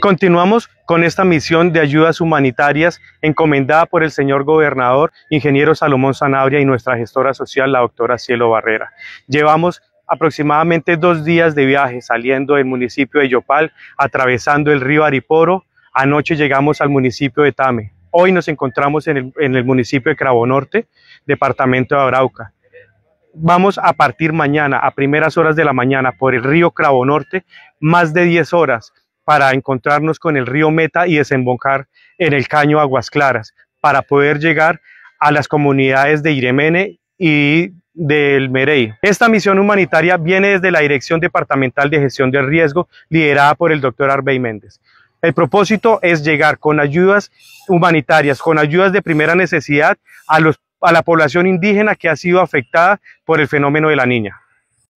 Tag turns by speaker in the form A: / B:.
A: Continuamos con esta misión de ayudas humanitarias encomendada por el señor gobernador, ingeniero Salomón Sanabria y nuestra gestora social, la doctora Cielo Barrera. Llevamos aproximadamente dos días de viaje saliendo del municipio de Yopal, atravesando el río Ariporo. Anoche llegamos al municipio de Tame. Hoy nos encontramos en el, municipio de Cravo Norte, departamento de Arauca vamos a partir mañana a primeras horas de la mañana por el río Cravo Norte, más de 10 horas para encontrarnos con el río Meta y desembocar en el caño Aguas Claras para poder llegar a las comunidades de Iremene y del Merey. Esta misión humanitaria viene desde la Dirección Departamental de Gestión del Riesgo, liderada por el doctor Arbey Méndez. El propósito es llegar con ayudas humanitarias, con ayudas de primera necesidad a, a la población indígena que ha sido afectada por el fenómeno de la niña.